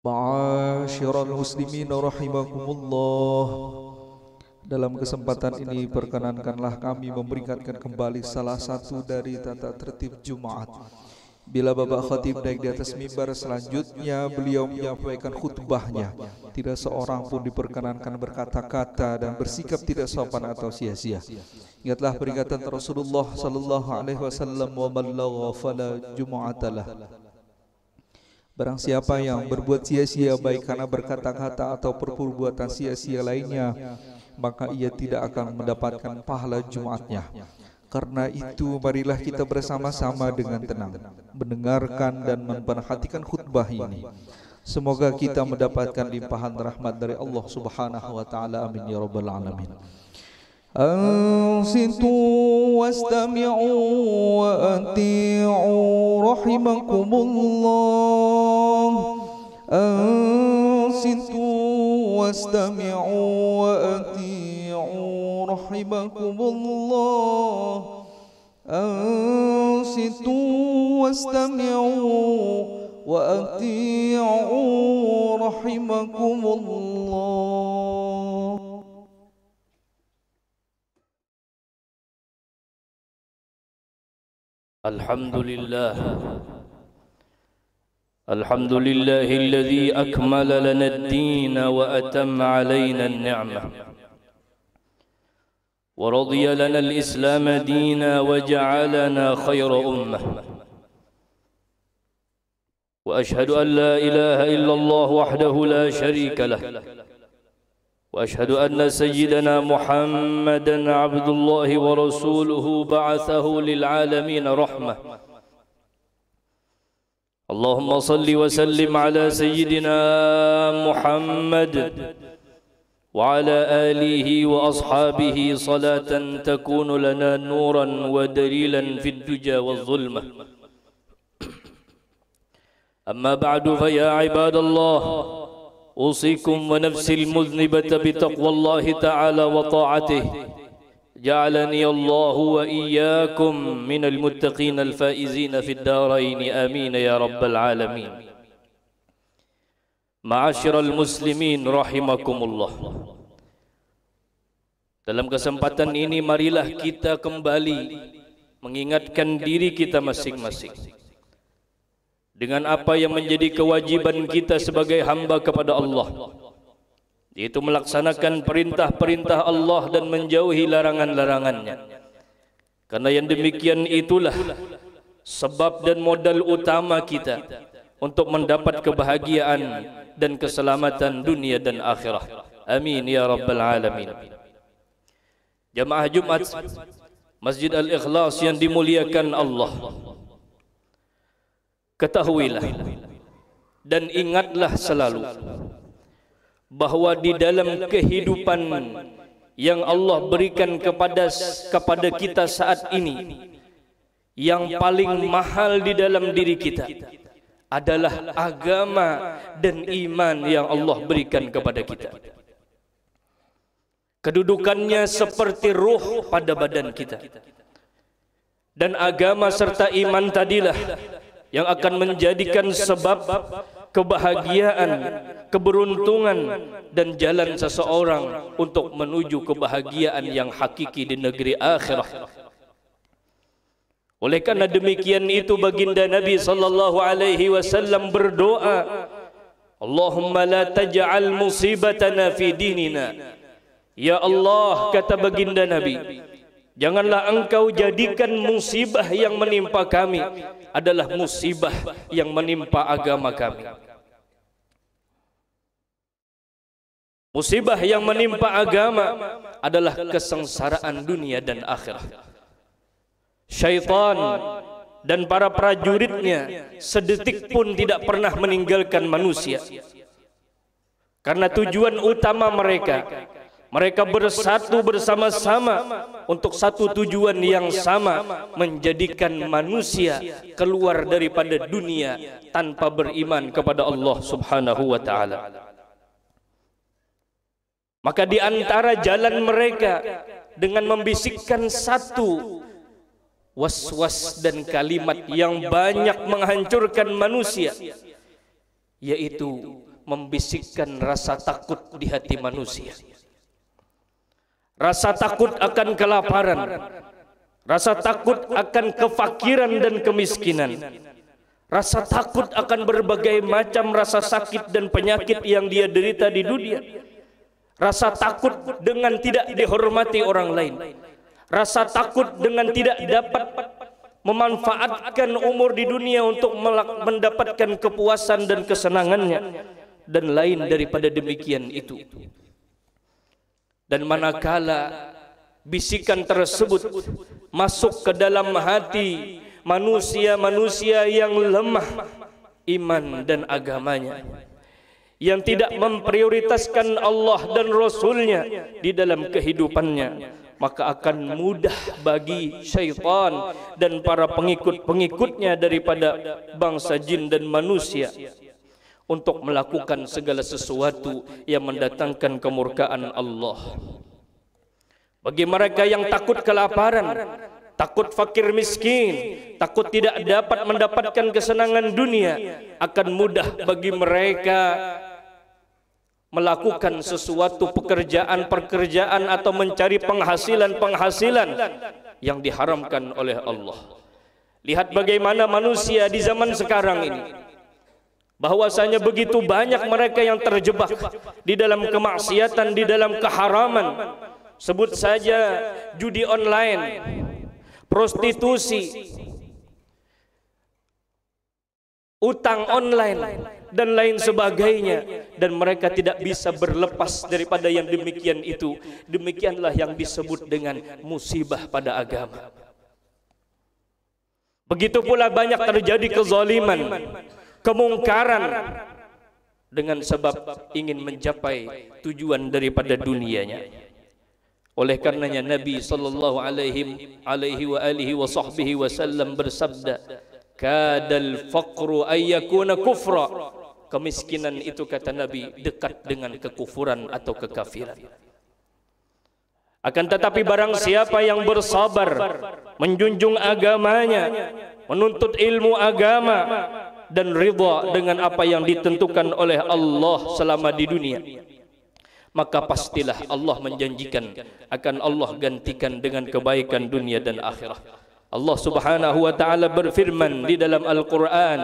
Ma'asyiral muslimin rahimakumullah Dalam kesempatan ini perkenankanlah kami memberingatkan kembali salah satu dari tata tertib Jumat Bila Bapak Khatib naik di atas mimbar selanjutnya beliau menyampaikan khutbahnya Tidak seorang pun diperkenankan berkata-kata dan bersikap tidak sopan atau sia-sia Ingatlah peringatan Rasulullah sallallahu alaihi wasallam wa ballagha fala jumu'atalah Barang siapa yang berbuat sia-sia baik karena berkata-kata atau perbuatan sia-sia lainnya, maka ia tidak akan mendapatkan pahala Jumatnya. Karena itu, marilah kita bersama-sama dengan tenang, mendengarkan dan memperhatikan khutbah ini. Semoga kita mendapatkan limpahan rahmat dari Allah Subhanahu wa taala. Amin ya rabbal alamin. Ansitu wastami'u wa anti'u rahimakumullah. أنصتوا واستمعوا وأطيعوا رحمكم الله أنصتوا واستمعوا وأطيعوا رحمكم الله الحمد لله الحمد لله الذي أكمل لنا الدين وأتم علينا النعمة ورضي لنا الإسلام دينا وجعلنا خير أمة وأشهد أن لا إله إلا الله وحده لا شريك له وأشهد أن سيدنا محمدا عبد الله ورسوله بعثه للعالمين رحمة اللهم صل وسلم على سيدنا محمد وعلى آله وأصحابه صلاة تكون لنا نورا ودليلا في الدجى والظلمة أما بعد فيا عباد الله أوصيكم ونفسي المذنبة بتقوى الله تعالى وطاعته جعلني الله وإياكم من المتقين الفائزين في الدارين آمين يا رب العالمين معاشر المسلمين رحمكم الله Dalam kesempatan ini marilah kita kembali mengingatkan diri kita masing-masing dengan apa yang menjadi kewajiban kita sebagai hamba kepada Allah. Allah. Yaitu melaksanakan perintah-perintah Allah dan menjauhi larangan-larangannya. Karena yang demikian itulah sebab dan modal utama kita untuk mendapat kebahagiaan dan keselamatan dunia dan akhirat. Amin ya rabbal alamin. Jemaah Jumat Masjid Al-Ikhlas yang dimuliakan Allah. Ketahuilah dan ingatlah selalu bahawa di dalam kehidupan yang Allah berikan kepada kepada kita saat ini yang paling mahal di dalam diri kita adalah agama dan iman yang Allah berikan kepada kita. Kedudukannya seperti ruh pada badan kita. Dan agama serta iman tadilah yang akan menjadikan sebab kebahagiaan, keberuntungan dan jalan seseorang untuk menuju kebahagiaan yang hakiki di negeri akhirat. Oleh karena demikian itu baginda Nabi sallallahu alaihi wasallam berdoa, Allahumma la taj'al musibatana fi dinina. Ya Allah, kata baginda Nabi, janganlah engkau jadikan musibah yang menimpa kami adalah musibah yang menimpa agama kami. Musibah yang menimpa agama adalah kesengsaraan dunia dan akhirat. Syaitan dan para prajuritnya sedetik pun tidak pernah meninggalkan manusia. Karena tujuan utama mereka mereka bersatu bersama-sama untuk satu tujuan yang sama menjadikan manusia keluar daripada dunia tanpa beriman kepada Allah Subhanahu wa taala. Maka di antara jalan mereka dengan membisikkan satu was-was dan kalimat yang banyak menghancurkan manusia yaitu membisikkan rasa takut di hati manusia. rasa takut akan kelaparan, rasa takut akan kefakiran dan kemiskinan, rasa takut akan berbagai macam rasa sakit dan penyakit yang dia derita di dunia, rasa takut dengan tidak dihormati orang lain, rasa takut dengan tidak dapat memanfaatkan umur di dunia untuk mendapatkan kepuasan dan kesenangannya dan lain daripada demikian itu. dan manakala bisikan tersebut masuk ke dalam hati manusia-manusia yang lemah iman dan agamanya yang tidak memprioritaskan Allah dan Rasulnya di dalam kehidupannya maka akan mudah bagi syaitan dan para pengikut-pengikutnya daripada bangsa jin dan manusia untuk melakukan segala sesuatu yang mendatangkan kemurkaan Allah. Bagi mereka yang takut kelaparan, takut fakir miskin, takut tidak dapat mendapatkan kesenangan dunia, akan mudah bagi mereka melakukan sesuatu pekerjaan-pekerjaan atau mencari penghasilan-penghasilan yang diharamkan oleh Allah. Lihat bagaimana manusia di zaman sekarang ini bahwasanya begitu banyak mereka yang terjebak di dalam kemaksiatan di dalam keharaman sebut saja judi online prostitusi utang online dan lain sebagainya dan mereka tidak bisa berlepas daripada yang demikian itu demikianlah yang disebut dengan musibah pada agama begitu pula banyak terjadi kezaliman kemungkaran dengan sebab ingin mencapai tujuan daripada dunianya. Oleh karenanya Nabi sallallahu alaihi alaihi wa alihi wa sahbihi wasallam bersabda, "Kadal faqru ayyakuna kufra." Kemiskinan itu kata Nabi dekat dengan kekufuran atau kekafiran. Akan tetapi barang siapa yang bersabar menjunjung agamanya, menuntut ilmu agama, dan ridha dengan apa yang ditentukan oleh Allah selama di dunia maka pastilah Allah menjanjikan akan Allah gantikan dengan kebaikan dunia dan akhirat Allah Subhanahu wa taala berfirman di dalam Al-Qur'an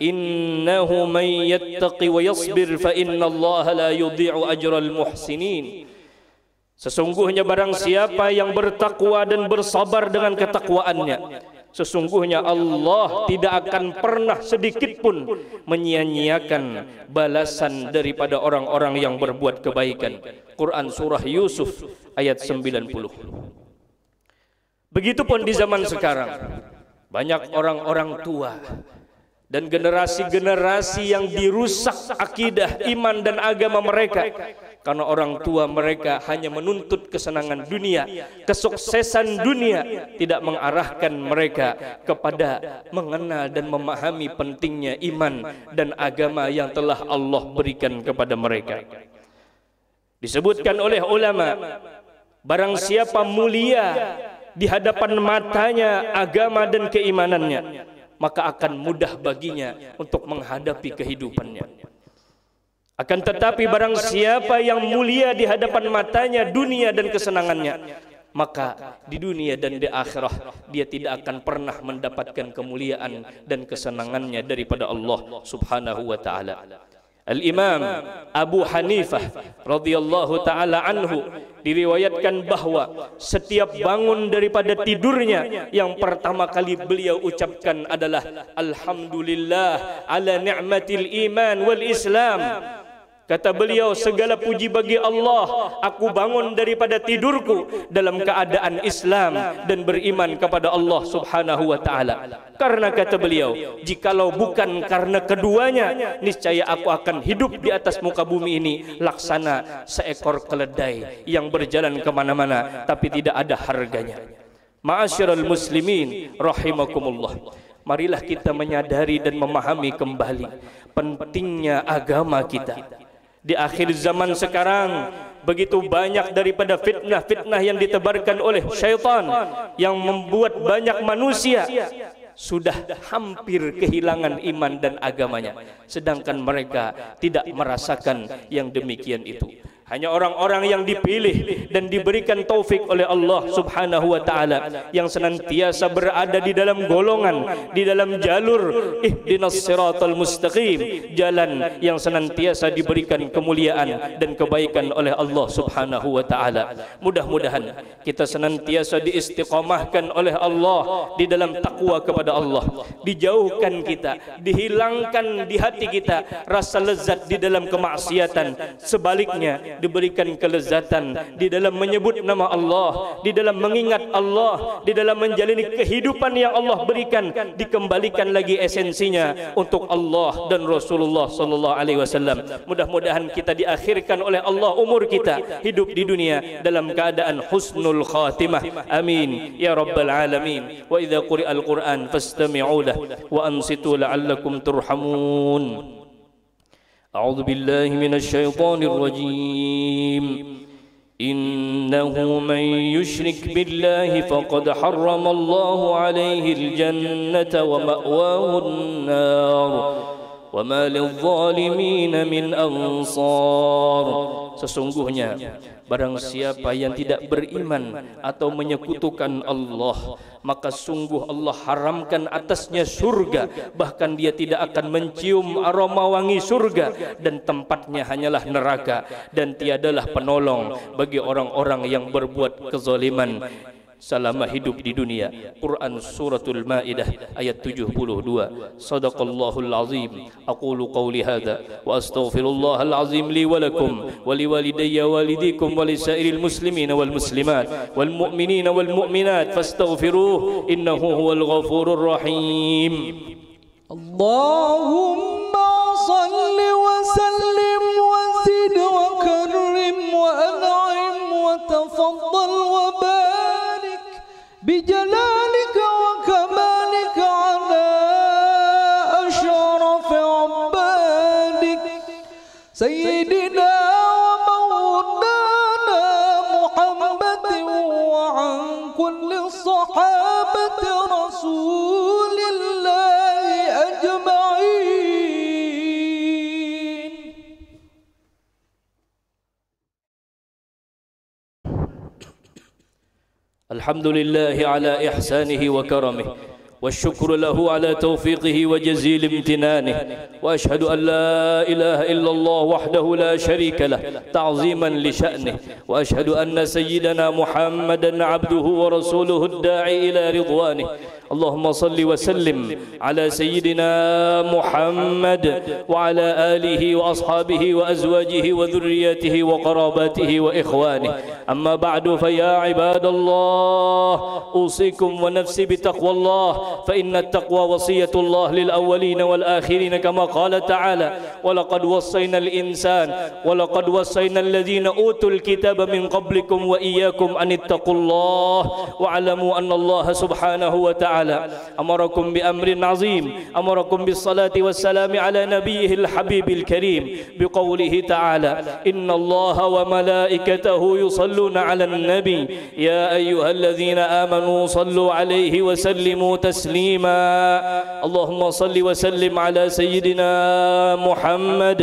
innahu may yattaqi wa yasbir fa inna innallaha la yudhi'u ajral muhsinin Sesungguhnya barang siapa yang bertakwa dan bersabar dengan ketakwaannya Sesungguhnya Allah tidak akan pernah sedikit pun menyia-nyiakan balasan daripada orang-orang yang berbuat kebaikan. Quran surah Yusuf ayat 90. Begitupun di zaman sekarang banyak orang-orang tua dan generasi-generasi yang dirusak akidah, iman dan agama mereka karena orang tua mereka hanya menuntut kesenangan dunia, kesuksesan dunia tidak mengarahkan mereka kepada mengenal dan memahami pentingnya iman dan agama yang telah Allah berikan kepada mereka. Disebutkan oleh ulama, barang siapa mulia di hadapan matanya agama dan keimanannya, maka akan mudah baginya untuk menghadapi kehidupannya. kehidupannya. Akan tetapi barang siapa yang mulia di hadapan matanya dunia dan kesenangannya maka di dunia dan di akhirat dia tidak akan pernah mendapatkan kemuliaan dan kesenangannya daripada Allah Subhanahu wa taala. Al Imam Abu Hanifah radhiyallahu taala anhu diriwayatkan bahawa setiap bangun daripada tidurnya yang pertama kali beliau ucapkan adalah alhamdulillah ala ni'matil iman wal islam Kata beliau, segala puji bagi Allah, aku bangun daripada tidurku dalam keadaan Islam dan beriman kepada Allah subhanahu wa ta'ala. Karena kata beliau, jikalau bukan karena keduanya, niscaya aku akan hidup di atas muka bumi ini laksana seekor keledai yang berjalan kemana-mana tapi tidak ada harganya. Ma'asyiral muslimin rahimakumullah. Marilah kita menyadari dan memahami kembali pentingnya agama kita di akhir zaman sekarang begitu banyak daripada fitnah-fitnah yang ditebarkan oleh syaitan yang membuat banyak manusia sudah hampir kehilangan iman dan agamanya sedangkan mereka tidak merasakan yang demikian itu hanya orang-orang yang dipilih dan diberikan taufik oleh Allah Subhanahu wa taala yang senantiasa berada di dalam golongan di dalam jalur ihdinas siratal mustaqim jalan yang senantiasa diberikan kemuliaan dan kebaikan oleh Allah Subhanahu wa taala mudah-mudahan kita senantiasa diistiqamahkan oleh Allah di dalam takwa kepada Allah dijauhkan kita dihilangkan di hati kita rasa lezat di dalam kemaksiatan sebaliknya diberikan kelezatan di dalam menyebut nama Allah, di dalam mengingat Allah, di dalam menjalani kehidupan yang Allah berikan dikembalikan lagi esensinya untuk Allah dan Rasulullah sallallahu alaihi wasallam. Mudah-mudahan kita diakhirkan oleh Allah umur kita hidup di dunia dalam keadaan husnul khatimah. Amin ya rabbal alamin. Wa idza quri'al Quran fastami'u lahu wa ansitu la'allakum turhamun. أعوذ بالله من الشيطان الرجيم إنه من يشرك بالله فقد حرم الله عليه الجنة ومأواه النار وما للظالمين من أنصار Sesungguhnya Barang siapa yang tidak beriman Atau menyekutukan Allah Maka sungguh Allah haramkan atasnya surga Bahkan dia tidak akan mencium aroma wangi surga Dan tempatnya hanyalah neraka Dan tiadalah penolong Bagi orang-orang yang berbuat kezaliman selama hidup di dunia. Quran Suratul Maidah ayat 72. Sadaqallahul azim. Aqulu qawli hadha wa astaghfirullahal azim li wa lakum wa li walidayya walidikum wa li sairil muslimin wal muslimat wal mu'minin wal mu'minat fastaghfiruh innahu huwal ghafurur rahim. Allahumma salli wa sallim wa wa wa zid karim an'im wa tafaddal wa Bijalali الحمد لله على إحسانه وكرمه والشكر له على توفيقه وجزيل امتنانه وأشهد أن لا إله إلا الله وحده لا شريك له تعظيما لشأنه وأشهد أن سيدنا محمدا عبده ورسوله الداعي إلى رضوانه اللهم صل وسلم على سيدنا محمد وعلى آله وأصحابه وأزواجه وذريته وقراباته وإخوانه أما بعد فيا عباد الله أوصيكم ونفسي بتقوى الله فإن التقوى وصية الله للأولين والآخرين كما قال تعالى ولقد وصينا الإنسان ولقد وصينا الذين أوتوا الكتاب من قبلكم وإياكم أن اتقوا الله واعلموا أن الله سبحانه وتعالى تعالى أمركم بأمر عظيم أمركم بالصلاة والسلام على نبيه الحبيب الكريم بقوله تعالى إن الله وملائكته يصلون على النبي يا أيها الذين آمنوا صلوا عليه وسلموا تسليما اللهم صل وسلم على سيدنا محمد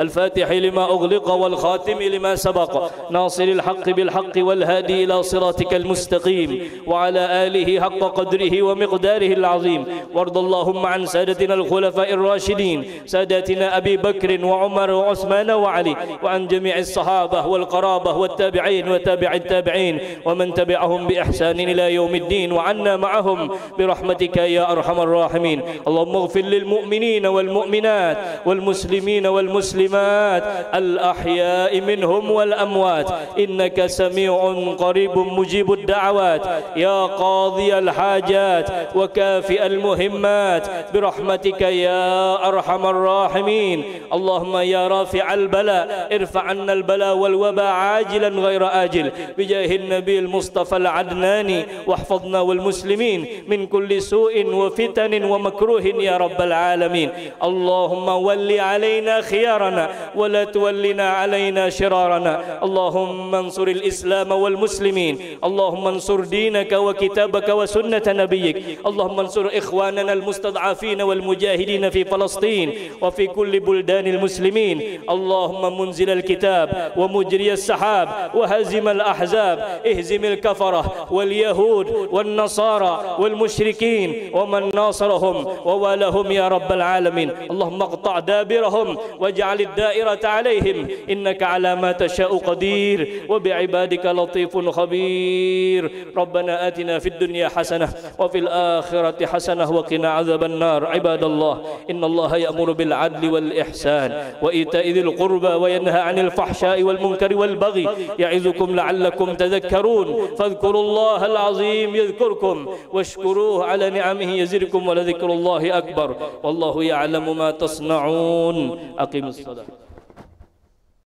الفاتح لما أغلق والخاتم لما سبق ناصر الحق بالحق والهادي إلى صراطك المستقيم وعلى آله حق قدره ومن ومقداره العظيم وارض اللهم عن سادتنا الخلفاء الراشدين ساداتنا أبي بكر وعمر وعثمان وعلي وعن جميع الصحابة والقرابة والتابعين وتابع التابعين ومن تبعهم بإحسان إلى يوم الدين وعنا معهم برحمتك يا أرحم الراحمين اللهم اغفر للمؤمنين والمؤمنات والمسلمين والمسلمات الأحياء منهم والأموات إنك سميع قريب مجيب الدعوات يا قاضي الحاجات وكافئ المهمات برحمتك يا أرحم الراحمين اللهم يا رافع البلاء ارفع عنا البلاء والوباء عاجلا غير آجل بجاه النبي المصطفى العدناني واحفظنا والمسلمين من كل سوء وفتن ومكروه يا رب العالمين اللهم ولي علينا خيارنا ولا تولنا علينا شرارنا اللهم انصر الإسلام والمسلمين اللهم انصر دينك وكتابك وسنة نبيك اللهم انصر إخواننا المستضعفين والمجاهدين في فلسطين وفي كل بلدان المسلمين اللهم منزل الكتاب ومجري السحاب وهزم الأحزاب اهزم الكفرة واليهود والنصارى والمشركين ومن ناصرهم ووالهم يا رب العالمين اللهم اقطع دابرهم واجعل الدائرة عليهم إنك على ما تشاء قدير وبعبادك لطيف خبير ربنا آتنا في الدنيا حسنة وفي الآخرة حسنة وقنا عذاب النار عباد الله إن الله يأمر بالعدل والإحسان وإيتاء ذي القربى وينهى عن الفحشاء والمنكر والبغي يعظكم لعلكم تذكرون فاذكروا الله العظيم يذكركم واشكروه على نعمه يزركم ولذكر الله أكبر والله يعلم ما تصنعون أقم الصلاة